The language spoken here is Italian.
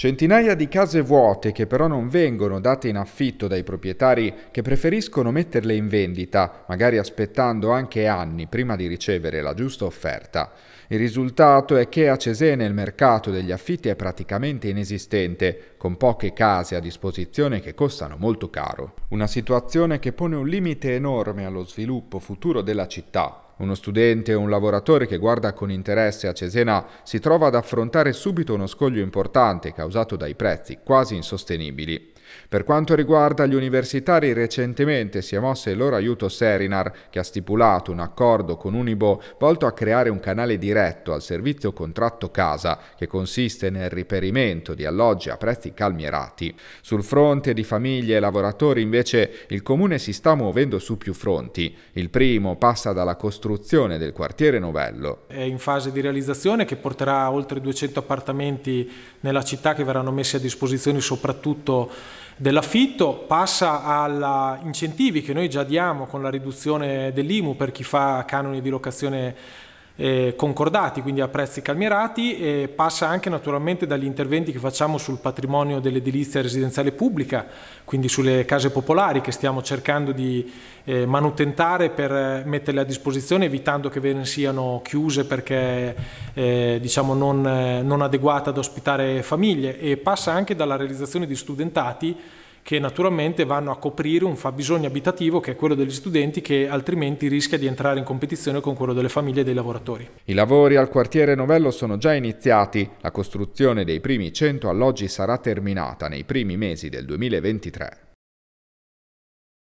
Centinaia di case vuote che però non vengono date in affitto dai proprietari che preferiscono metterle in vendita, magari aspettando anche anni prima di ricevere la giusta offerta. Il risultato è che a Cesena il mercato degli affitti è praticamente inesistente, con poche case a disposizione che costano molto caro. Una situazione che pone un limite enorme allo sviluppo futuro della città, uno studente o un lavoratore che guarda con interesse a Cesena si trova ad affrontare subito uno scoglio importante causato dai prezzi quasi insostenibili. Per quanto riguarda gli universitari, recentemente si è mosso il loro aiuto Serinar, che ha stipulato un accordo con Unibo volto a creare un canale diretto al servizio contratto casa, che consiste nel riperimento di alloggi a prezzi calmierati. Sul fronte di famiglie e lavoratori, invece, il comune si sta muovendo su più fronti. Il primo passa dalla costruzione ricostruzione del quartiere Novello. È in fase di realizzazione che porterà oltre 200 appartamenti nella città che verranno messi a disposizione soprattutto dell'affitto, passa agli incentivi che noi già diamo con la riduzione dell'IMU per chi fa canoni di locazione eh, concordati, quindi a prezzi calmierati, e passa anche naturalmente dagli interventi che facciamo sul patrimonio dell'edilizia residenziale pubblica, quindi sulle case popolari che stiamo cercando di eh, manutentare per eh, metterle a disposizione evitando che ve ne siano chiuse perché eh, diciamo non, eh, non adeguate ad ospitare famiglie e passa anche dalla realizzazione di studentati che naturalmente vanno a coprire un fabbisogno abitativo che è quello degli studenti che altrimenti rischia di entrare in competizione con quello delle famiglie e dei lavoratori. I lavori al quartiere Novello sono già iniziati, la costruzione dei primi 100 alloggi sarà terminata nei primi mesi del 2023.